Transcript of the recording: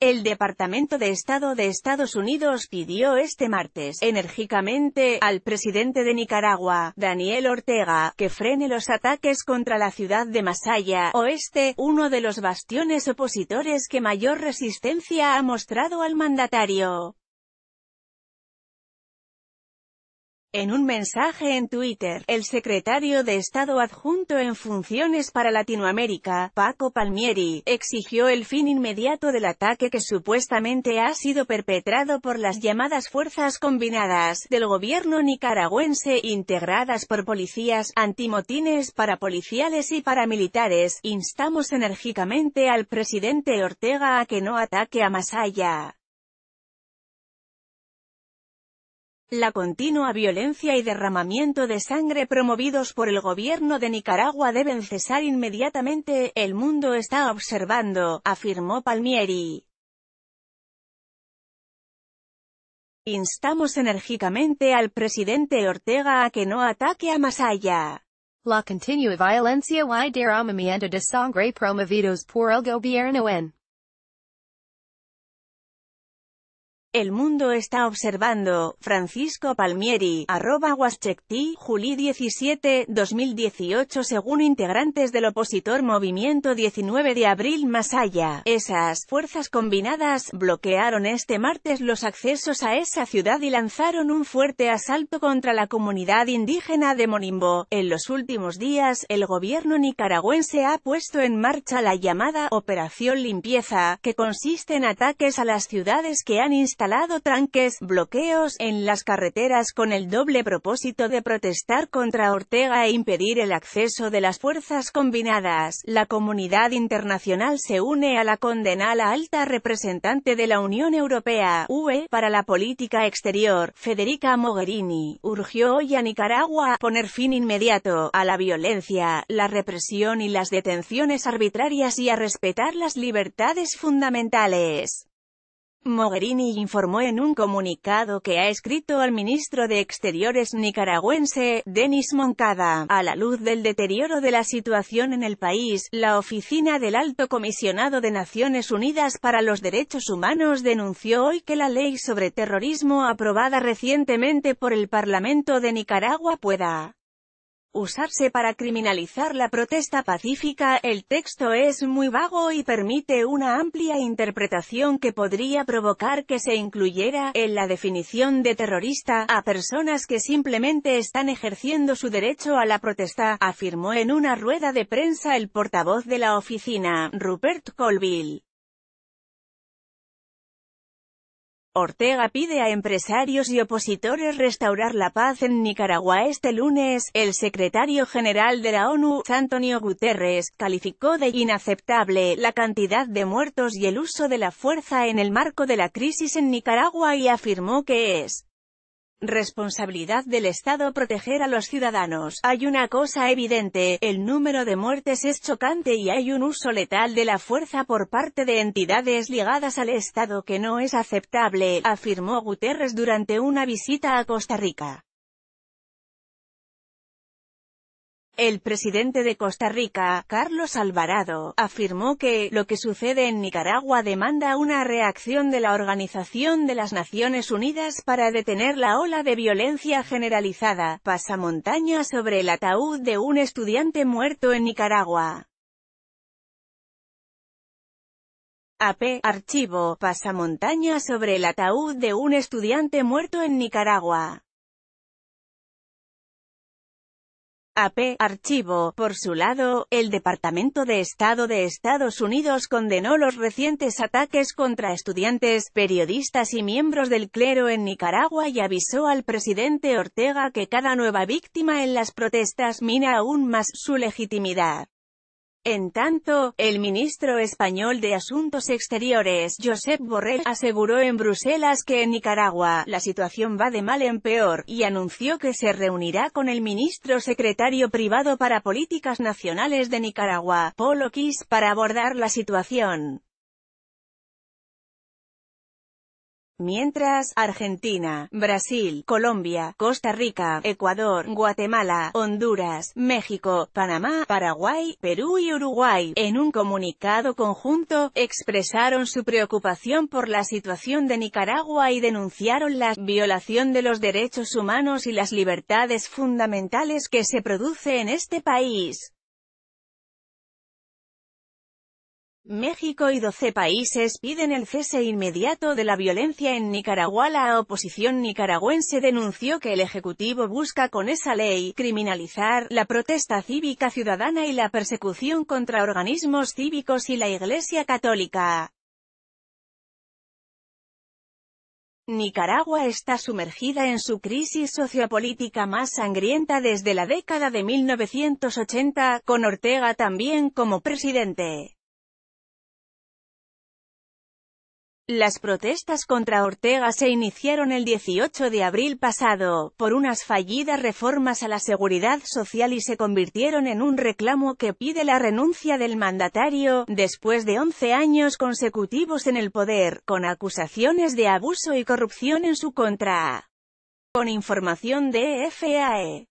El Departamento de Estado de Estados Unidos pidió este martes, enérgicamente, al presidente de Nicaragua, Daniel Ortega, que frene los ataques contra la ciudad de Masaya, oeste, uno de los bastiones opositores que mayor resistencia ha mostrado al mandatario. En un mensaje en Twitter, el secretario de Estado adjunto en funciones para Latinoamérica, Paco Palmieri, exigió el fin inmediato del ataque que supuestamente ha sido perpetrado por las llamadas fuerzas combinadas del gobierno nicaragüense integradas por policías, antimotines parapoliciales y paramilitares. Instamos enérgicamente al presidente Ortega a que no ataque a Masaya. La continua violencia y derramamiento de sangre promovidos por el gobierno de Nicaragua deben cesar inmediatamente, el mundo está observando, afirmó Palmieri. Instamos enérgicamente al presidente Ortega a que no ataque a Masaya. La continua violencia y derramamiento de sangre promovidos por el gobierno en El mundo está observando, Francisco Palmieri, arroba guaschecti, Juli 17, 2018 Según integrantes del opositor Movimiento 19 de Abril Masaya, esas fuerzas combinadas bloquearon este martes los accesos a esa ciudad y lanzaron un fuerte asalto contra la comunidad indígena de Monimbo. En los últimos días, el gobierno nicaragüense ha puesto en marcha la llamada Operación Limpieza, que consiste en ataques a las ciudades que han instalado instalado tranques, bloqueos, en las carreteras con el doble propósito de protestar contra Ortega e impedir el acceso de las fuerzas combinadas. La comunidad internacional se une a la condena a la alta representante de la Unión Europea, UE, para la política exterior, Federica Mogherini, urgió hoy a Nicaragua a poner fin inmediato a la violencia, la represión y las detenciones arbitrarias y a respetar las libertades fundamentales. Mogherini informó en un comunicado que ha escrito al ministro de Exteriores nicaragüense, Denis Moncada, a la luz del deterioro de la situación en el país, la oficina del Alto Comisionado de Naciones Unidas para los Derechos Humanos denunció hoy que la ley sobre terrorismo aprobada recientemente por el Parlamento de Nicaragua pueda usarse para criminalizar la protesta pacífica, el texto es muy vago y permite una amplia interpretación que podría provocar que se incluyera, en la definición de terrorista, a personas que simplemente están ejerciendo su derecho a la protesta, afirmó en una rueda de prensa el portavoz de la oficina, Rupert Colville. Ortega pide a empresarios y opositores restaurar la paz en Nicaragua este lunes. El secretario general de la ONU, Antonio Guterres, calificó de inaceptable la cantidad de muertos y el uso de la fuerza en el marco de la crisis en Nicaragua y afirmó que es Responsabilidad del Estado proteger a los ciudadanos. Hay una cosa evidente, el número de muertes es chocante y hay un uso letal de la fuerza por parte de entidades ligadas al Estado que no es aceptable, afirmó Guterres durante una visita a Costa Rica. El presidente de Costa Rica, Carlos Alvarado, afirmó que, lo que sucede en Nicaragua demanda una reacción de la Organización de las Naciones Unidas para detener la ola de violencia generalizada, pasamontaña sobre el ataúd de un estudiante muerto en Nicaragua. AP, archivo, pasamontaña sobre el ataúd de un estudiante muerto en Nicaragua. AP archivo. Por su lado, el Departamento de Estado de Estados Unidos condenó los recientes ataques contra estudiantes, periodistas y miembros del clero en Nicaragua y avisó al presidente Ortega que cada nueva víctima en las protestas mina aún más su legitimidad. En tanto, el ministro español de Asuntos Exteriores, Josep Borrell, aseguró en Bruselas que en Nicaragua, la situación va de mal en peor, y anunció que se reunirá con el ministro secretario privado para Políticas Nacionales de Nicaragua, Polo Kiss, para abordar la situación. Mientras, Argentina, Brasil, Colombia, Costa Rica, Ecuador, Guatemala, Honduras, México, Panamá, Paraguay, Perú y Uruguay, en un comunicado conjunto, expresaron su preocupación por la situación de Nicaragua y denunciaron la violación de los derechos humanos y las libertades fundamentales que se produce en este país. México y 12 países piden el cese inmediato de la violencia en Nicaragua. La oposición nicaragüense denunció que el Ejecutivo busca con esa ley criminalizar la protesta cívica ciudadana y la persecución contra organismos cívicos y la Iglesia Católica. Nicaragua está sumergida en su crisis sociopolítica más sangrienta desde la década de 1980, con Ortega también como presidente. Las protestas contra Ortega se iniciaron el 18 de abril pasado, por unas fallidas reformas a la seguridad social y se convirtieron en un reclamo que pide la renuncia del mandatario, después de 11 años consecutivos en el poder, con acusaciones de abuso y corrupción en su contra. Con información de FAE.